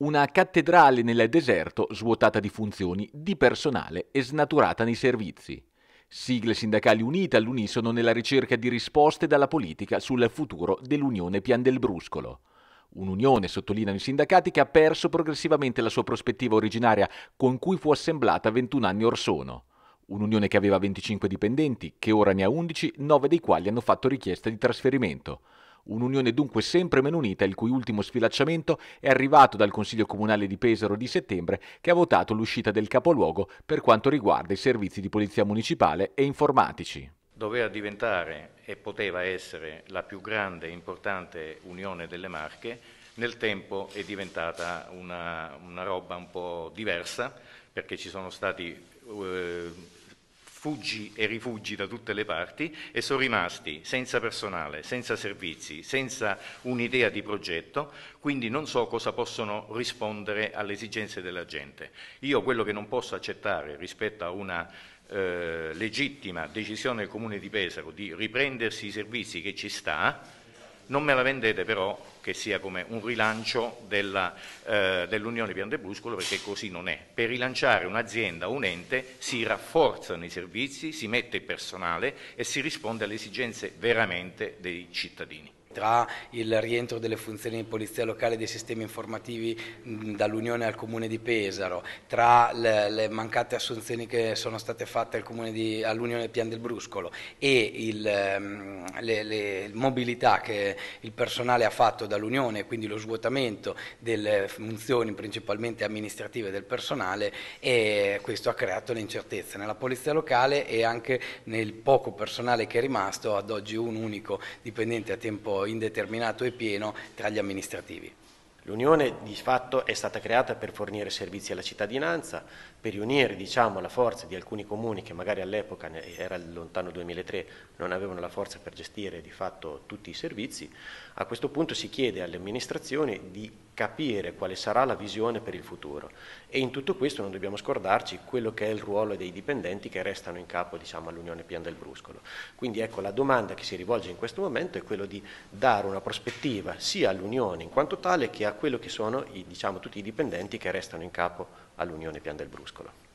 Una cattedrale nel deserto svuotata di funzioni, di personale e snaturata nei servizi. Sigle sindacali unite all'unisono nella ricerca di risposte dalla politica sul futuro dell'Unione Pian del Bruscolo. Un'unione, sottolineano i sindacati, che ha perso progressivamente la sua prospettiva originaria con cui fu assemblata 21 anni or sono. Un'unione che aveva 25 dipendenti, che ora ne ha 11, 9 dei quali hanno fatto richiesta di trasferimento. Un'unione dunque sempre meno unita, il cui ultimo sfilacciamento è arrivato dal Consiglio Comunale di Pesaro di settembre, che ha votato l'uscita del capoluogo per quanto riguarda i servizi di polizia municipale e informatici. Doveva diventare e poteva essere la più grande e importante unione delle Marche, nel tempo è diventata una, una roba un po' diversa perché ci sono stati eh, fuggi e rifugi da tutte le parti e sono rimasti senza personale, senza servizi, senza un'idea di progetto, quindi non so cosa possono rispondere alle esigenze della gente. Io quello che non posso accettare rispetto a una eh, legittima decisione del Comune di Pesaro di riprendersi i servizi che ci sta, non me la vendete però che sia come un rilancio eh, dell'Unione eh, dell Pian Bruscolo perché così non è. Per rilanciare un'azienda un ente si rafforzano i servizi, si mette il personale e si risponde alle esigenze veramente dei cittadini tra il rientro delle funzioni di polizia locale e dei sistemi informativi dall'Unione al Comune di Pesaro, tra le, le mancate assunzioni che sono state fatte al di, all'Unione Pian del Bruscolo e il, ehm, le, le, mobilità che il personale ha fatto dall'Unione, quindi lo svuotamento delle funzioni principalmente amministrative del personale, e questo ha creato le incertezze nella polizia locale e anche nel poco personale che è rimasto, ad oggi un unico dipendente a tempo indeterminato e pieno tra gli amministrativi. L'Unione di fatto è stata creata per fornire servizi alla cittadinanza, per riunire diciamo, la forza di alcuni comuni che magari all'epoca, era lontano 2003, non avevano la forza per gestire di fatto tutti i servizi. A questo punto si chiede alle amministrazioni di capire quale sarà la visione per il futuro e in tutto questo non dobbiamo scordarci quello che è il ruolo dei dipendenti che restano in capo diciamo, all'Unione Pian del Bruscolo. Quindi ecco la domanda che si rivolge in questo momento è quella di dare una prospettiva sia all'Unione in quanto tale che a quello che sono i, diciamo, tutti i dipendenti che restano in capo all'Unione Pian del Bruscolo.